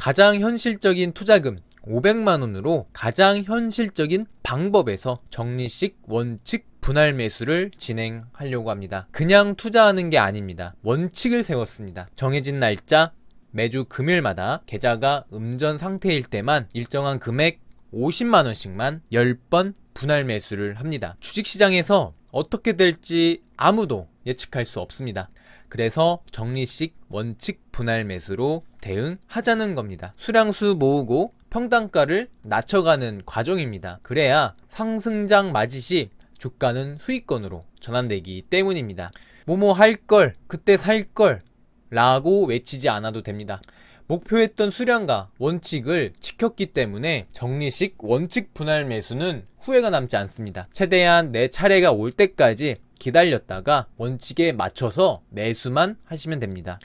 가장 현실적인 투자금 500만원으로 가장 현실적인 방법에서 정리식 원칙 분할 매수를 진행하려고 합니다. 그냥 투자하는 게 아닙니다. 원칙을 세웠습니다. 정해진 날짜, 매주 금요일마다 계좌가 음전 상태일 때만 일정한 금액 50만원씩만 10번 분할 매수를 합니다. 주식시장에서 어떻게 될지 아무도 예측할 수 없습니다. 그래서 정리식 원칙 분할 매수로 대응하자는 겁니다. 수량수 모으고 평단가를 낮춰가는 과정입니다. 그래야 상승장 맞이 시 주가는 수익권으로 전환되기 때문입니다. 뭐뭐 할 걸, 그때 살 걸, 라고 외치지 않아도 됩니다. 목표했던 수량과 원칙을 지켰기 때문에 정리식 원칙 분할 매수는 후회가 남지 않습니다. 최대한 내 차례가 올 때까지 기다렸다가 원칙에 맞춰서 매수만 하시면 됩니다.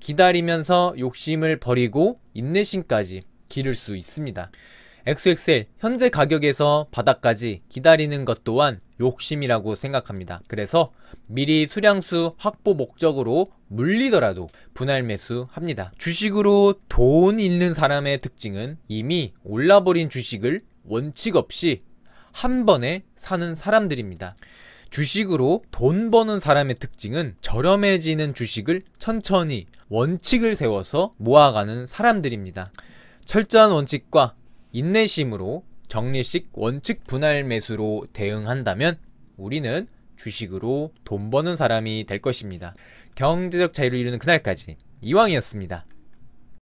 기다리면서 욕심을 버리고 인내심까지 기를 수 있습니다. XXL 현재 가격에서 바닥까지 기다리는 것 또한 욕심이라고 생각합니다. 그래서 미리 수량수 확보 목적으로 물리더라도 분할 매수합니다. 주식으로 돈 잃는 사람의 특징은 이미 올라버린 주식을 원칙 없이 한 번에 사는 사람들입니다. 주식으로 돈 버는 사람의 특징은 저렴해지는 주식을 천천히 원칙을 세워서 모아가는 사람들입니다. 철저한 원칙과 인내심으로 정리식 원칙 분할 매수로 대응한다면 우리는 주식으로 돈 버는 사람이 될 것입니다. 경제적 자유를 이루는 그날까지 이왕이었습니다.